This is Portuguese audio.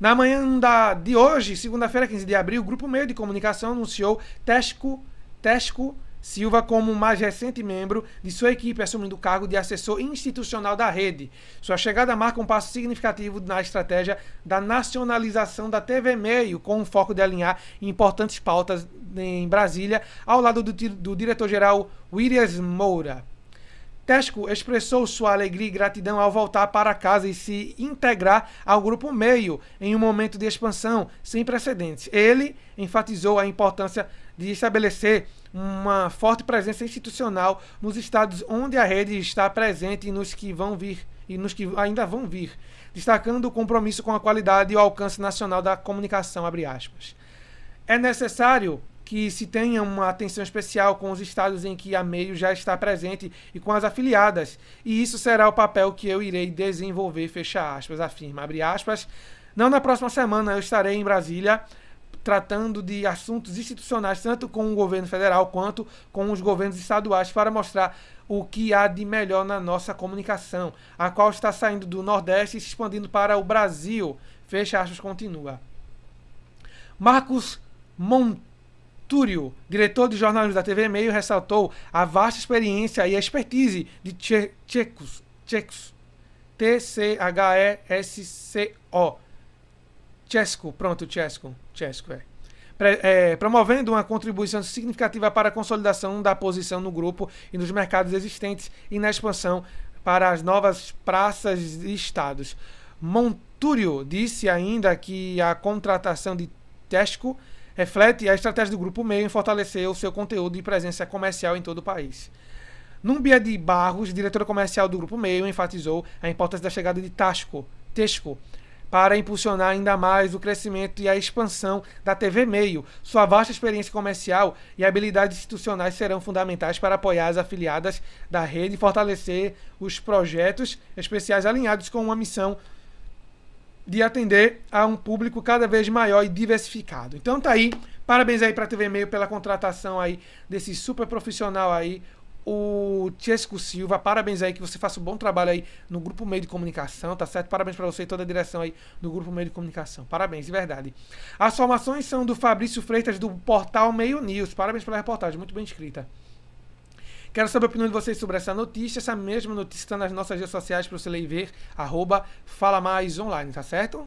Na manhã da, de hoje, segunda-feira, 15 de abril, o Grupo Meio de Comunicação anunciou Tesco, Tesco Silva como mais recente membro de sua equipe, assumindo o cargo de assessor institucional da rede. Sua chegada marca um passo significativo na estratégia da nacionalização da TV Meio, com o foco de alinhar importantes pautas em Brasília, ao lado do, do diretor-geral Williams Moura. Tesco expressou sua alegria e gratidão ao voltar para casa e se integrar ao grupo meio em um momento de expansão sem precedentes. Ele enfatizou a importância de estabelecer uma forte presença institucional nos estados onde a rede está presente e nos que vão vir e nos que ainda vão vir, destacando o compromisso com a qualidade e o alcance nacional da comunicação, É necessário que se tenha uma atenção especial com os estados em que a meio já está presente e com as afiliadas. E isso será o papel que eu irei desenvolver, fecha aspas, afirma, abre aspas. Não na próxima semana eu estarei em Brasília tratando de assuntos institucionais, tanto com o governo federal quanto com os governos estaduais, para mostrar o que há de melhor na nossa comunicação, a qual está saindo do Nordeste e se expandindo para o Brasil. Fecha aspas, continua. Marcos Montes. Túrio, diretor de jornalismo da TV Meio, ressaltou a vasta experiência e expertise de tchecos, tchecos, T-C-H-E-S-C-O, Tchesco, pronto, Tchesco, Tchesco, é. É, promovendo uma contribuição significativa para a consolidação da posição no grupo e nos mercados existentes e na expansão para as novas praças e estados. Montúrio disse ainda que a contratação de Tesco reflete a estratégia do grupo meio em fortalecer o seu conteúdo e presença comercial em todo o país. Numbia de Barros, diretora comercial do Grupo Meio, enfatizou a importância da chegada de Tasco, Tesco para impulsionar ainda mais o crescimento e a expansão da TV Meio. Sua vasta experiência comercial e habilidades institucionais serão fundamentais para apoiar as afiliadas da rede e fortalecer os projetos especiais alinhados com uma missão de atender a um público cada vez maior e diversificado. Então tá aí, parabéns aí para a TV Meio pela contratação aí desse super profissional aí, o Chesco Silva, parabéns aí que você faça um bom trabalho aí no Grupo Meio de Comunicação, tá certo? Parabéns para você e toda a direção aí do Grupo Meio de Comunicação. Parabéns, de verdade. As formações são do Fabrício Freitas do portal Meio News. Parabéns pela reportagem, muito bem escrita. Quero saber a opinião de vocês sobre essa notícia. Essa mesma notícia está nas nossas redes sociais para você ler e ver. Arroba Fala Mais Online, tá certo?